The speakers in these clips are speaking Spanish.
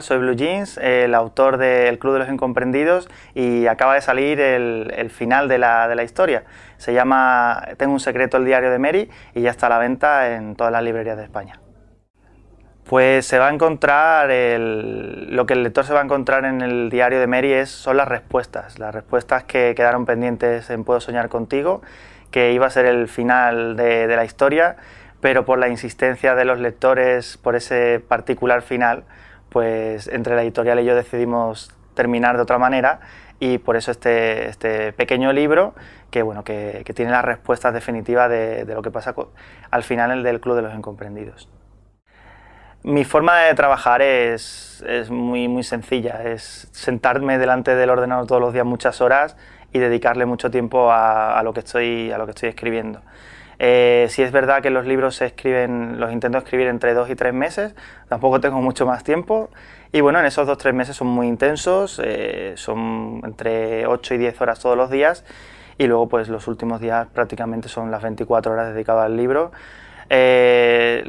Soy Blue Jeans, el autor del El Club de los Incomprendidos y acaba de salir el, final de la, historia. Se llama Tengo un secreto el diario de Mary y ya está a la venta en todas las librerías de España. Pues se va a encontrar, lo que el lector se va a encontrar en el diario de Mary es, son las respuestas, las respuestas que quedaron pendientes en Puedo Soñar Contigo, que iba a ser el final de la historia, pero por la insistencia de los lectores por ese particular final, pues entre la editorial y yo decidimos terminar de otra manera y por eso este, este pequeño libro que, tiene las respuestas definitivas de, lo que pasa al final el del Club de los Incomprendidos. Mi forma de trabajar es, muy, muy sencilla, es sentarme delante del ordenador todos los días muchas horas y dedicarle mucho tiempo a, a lo, que estoy, a lo que estoy escribiendo. Eh, si es verdad que los libros se escriben, los intento escribir entre dos y tres meses, tampoco tengo mucho más tiempo. Y bueno, en esos dos o tres meses son muy intensos, eh, son entre 8 y 10 horas todos los días. Y luego, pues los últimos días prácticamente son las 24 horas dedicadas al libro. Eh,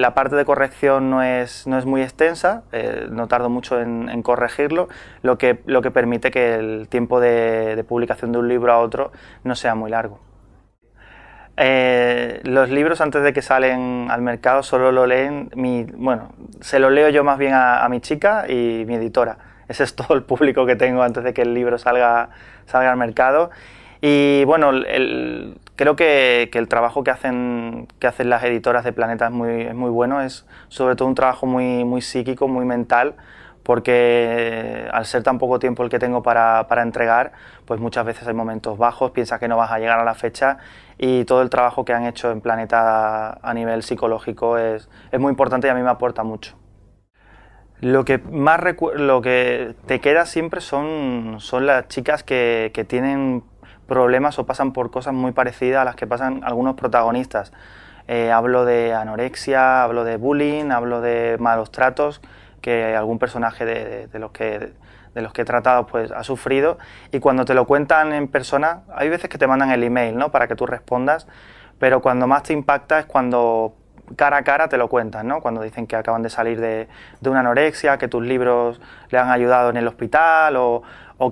la parte de corrección no es, no es muy extensa, no tardo mucho en, corregirlo, lo que, lo que permite que el tiempo de publicación de un libro a otro no sea muy largo. Eh, los libros antes de que salen al mercado solo lo leen, mi, bueno, se lo leo yo más bien a, mi chica y mi editora. Ese es todo el público que tengo antes de que el libro salga, al mercado. Y bueno, creo que, el trabajo que hacen, que hacen las editoras de Planeta es muy, es bueno, es sobre todo un trabajo muy psíquico, muy mental, porque eh, al ser tan poco tiempo el que tengo para, para, entregar, pues muchas veces hay momentos bajos, piensas que no vas a llegar a la fecha y todo el trabajo que han hecho en Planeta a nivel psicológico es, es muy importante y a mí me aporta mucho. Lo que más lo que te queda siempre son, son las chicas que, que tienen problemas o pasan por cosas muy parecidas a las que pasan algunos protagonistas. Eh, hablo de anorexia, hablo de bullying, hablo de malos tratos que algún personaje de, los que de los que he tratado pues ha sufrido y cuando te lo cuentan en persona hay veces que te mandan el email no para que tú respondas pero cuando más te impacta es cuando cara a cara te lo cuentan no cuando dicen que acaban de salir de, una anorexia que tus libros le han ayudado en el hospital o,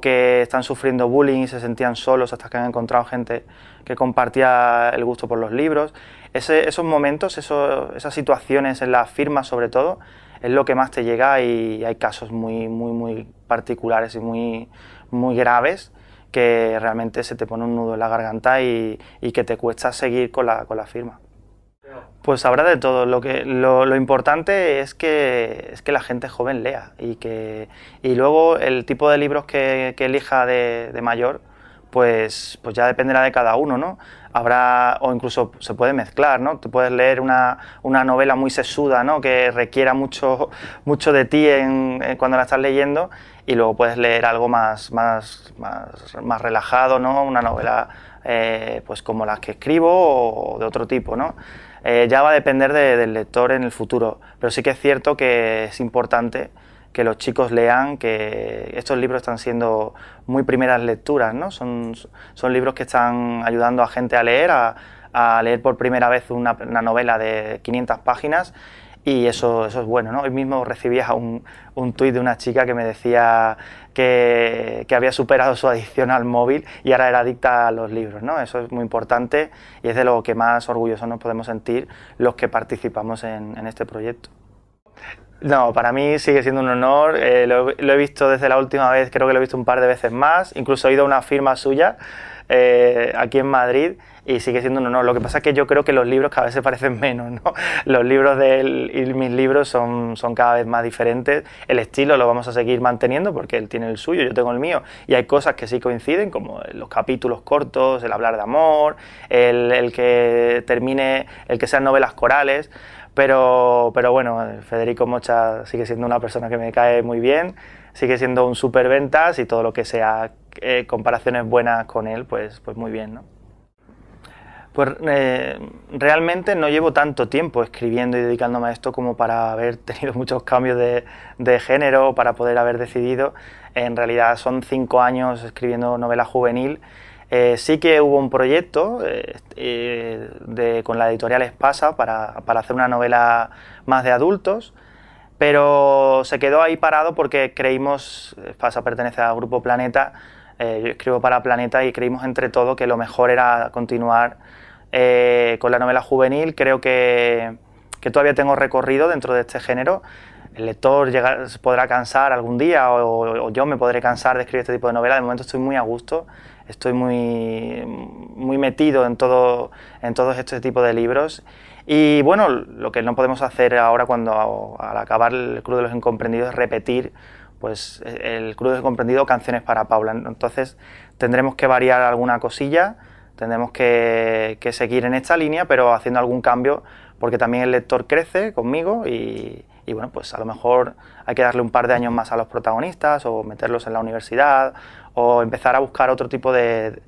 que están sufriendo bullying y se sentían solos hasta que han encontrado gente que compartía el gusto por los libros esos momentos esas situaciones en las firmas sobre todo es lo que más te llega y hay casos muy, muy, muy particulares y muy, muy graves que realmente se te pone un nudo en la garganta y, que te cuesta seguir con la, firma. Pues habrá de todo. Lo, que, lo, importante es que, es que la gente joven lea y, que, luego el tipo de libros que, elija de mayor pues, pues, ya dependerá de cada uno, ¿no? Habrá, o incluso se puede mezclar, ¿no? Te puedes leer una, novela muy sesuda, ¿no? Que requiera mucho, de ti en, cuando la estás leyendo y luego puedes leer algo más, más, relajado, ¿no? Una novela eh, pues como las que escribo o de otro tipo, ¿no? Eh, ya va a depender del lector en el futuro, pero sí que es cierto que es importante que los chicos lean, que estos libros están siendo muy primeras lecturas, ¿no? Son, son libros que están ayudando a gente a leer, a, leer por primera vez una, novela de 500 páginas y eso, eso es bueno, ¿no? Hoy mismo recibía un, un tuit de una chica que me decía que, había superado su adicción al móvil y ahora era adicta a los libros, ¿no? Eso es muy importante y es de lo que más orgullosos nos podemos sentir los que participamos en este proyecto. No, para mí sigue siendo un honor. Eh, lo, he visto desde la última vez, creo que lo he visto un par de veces más. Incluso he ido a una firma suya eh, aquí en Madrid y sigue siendo un honor. Lo que pasa es que yo creo que los libros cada vez se parecen menos. ¿no? Los libros de él y mis libros son, cada vez más diferentes. El estilo lo vamos a seguir manteniendo porque él tiene el suyo, yo tengo el mío. Y hay cosas que sí coinciden, como los capítulos cortos, el hablar de amor, el, el que termine, el que sean novelas corales pero, bueno, Federico Mocha sigue siendo una persona que me cae muy bien, sigue siendo un super ventas y todo lo que sea eh, comparaciones buenas con él, pues, pues muy bien, ¿no? Pues eh, realmente no llevo tanto tiempo escribiendo y dedicándome a esto como para haber tenido muchos cambios de, de género, para poder haber decidido. En realidad son cinco años escribiendo novela juvenil eh, sí que hubo un proyecto eh, eh, con la editorial Espasa para, hacer una novela más de adultos, pero se quedó ahí parado porque creímos, Espasa pertenece al Grupo Planeta, yo escribo para Planeta y creímos entre todo que lo mejor era continuar con la novela juvenil. Creo que todavía tengo recorrido dentro de este género el lector se podrá cansar algún día o, yo me podré cansar de escribir este tipo de novela. De momento estoy muy a gusto, estoy muy, muy metido en todo, en todos este tipo de libros. Y bueno, lo que no podemos hacer ahora cuando al acabar el Cruz de los Incomprendidos es repetir pues el cruz de los Incomprendidos canciones para Paula. Entonces tendremos que variar alguna cosilla, tendremos que, que seguir en esta línea, pero haciendo algún cambio porque también el lector crece conmigo y, y bueno, pues a lo mejor hay que darle un par de años más a los protagonistas o meterlos en la universidad o empezar a buscar otro tipo de,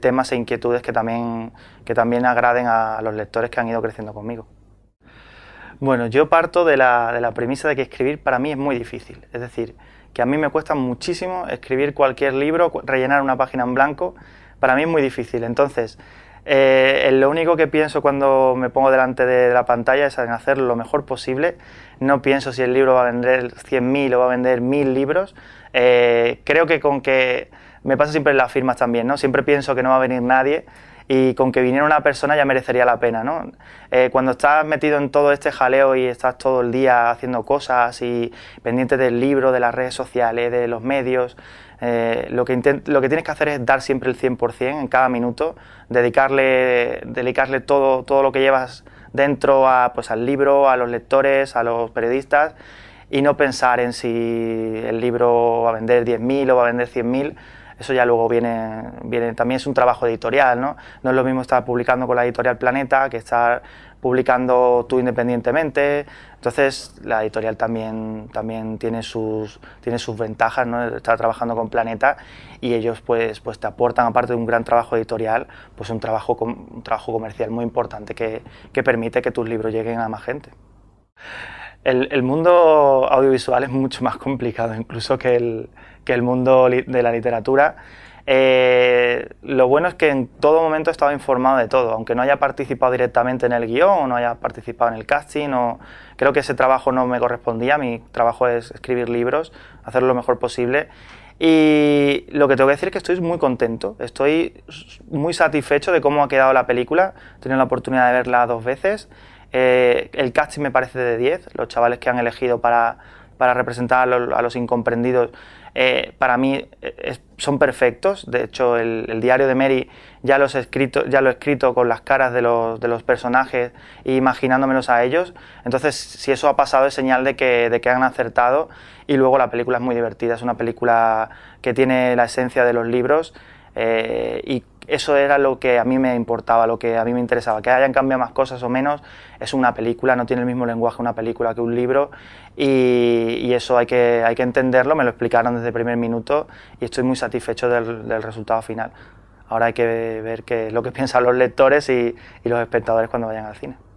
temas e inquietudes que también, que también agraden a, los lectores que han ido creciendo conmigo. Bueno, yo parto de la, de la premisa de que escribir para mí es muy difícil, es decir, que a mí me cuesta muchísimo escribir cualquier libro, rellenar una página en blanco, para mí es muy difícil. Entonces, eh, lo único que pienso cuando me pongo delante de la pantalla es en hacer lo mejor posible. No pienso si el libro va a vender 100.000 o va a vender 1.000 libros. Eh, creo que con que... Me pasa siempre en las firmas también, ¿no? Siempre pienso que no va a venir nadie y con que viniera una persona ya merecería la pena, ¿no? Eh, cuando estás metido en todo este jaleo y estás todo el día haciendo cosas y pendiente del libro, de las redes sociales, de los medios, eh, lo, que tienes que hacer es dar siempre el 100% en cada minuto, dedicarle, todo, todo lo que llevas dentro a, pues, al libro, a los lectores, a los periodistas y no pensar en si el libro va a vender 10.000 o va a vender 100.000 eso ya luego viene, viene, también es un trabajo editorial, ¿no? es lo mismo estar publicando con la editorial Planeta que estar publicando tú independientemente. Entonces, la editorial también, también tiene, sus, tiene sus ventajas, ¿no? Estar trabajando con Planeta y ellos pues, pues te aportan, aparte de un gran trabajo editorial, pues un trabajo, un trabajo comercial muy importante que, que permite que tus libros lleguen a más gente el, mundo audiovisual es mucho más complicado incluso que el, mundo de la literatura. Eh, lo bueno es que en todo momento he estado informado de todo, aunque no haya participado directamente en el guión, o no haya participado en el casting, creo que ese trabajo no me correspondía, mi trabajo es escribir libros, hacerlo lo mejor posible. Y lo que tengo que decir es que estoy muy contento, estoy muy satisfecho de cómo ha quedado la película, he tenido la oportunidad de verla dos veces eh, el casting me parece de 10, los chavales que han elegido para, representar a los, incomprendidos, eh, para mí eh, son perfectos. De hecho, el, diario de Mary ya, los he escrito, ya lo he escrito con las caras de los, de los personajes e imaginándomelos a ellos. Entonces, si eso ha pasado es señal de que, de que han acertado. Y luego la película es muy divertida, es una película que tiene la esencia de los libros y eso era lo que a mí me importaba, lo que a mí me interesaba. Que hayan cambiado más cosas o menos, es una película, no tiene el mismo lenguaje una película que un libro y, eso hay que, hay que entenderlo, me lo explicaron desde el primer minuto y estoy muy satisfecho del, resultado final. Ahora hay que ver qué lo que piensan los lectores y los espectadores cuando vayan al cine.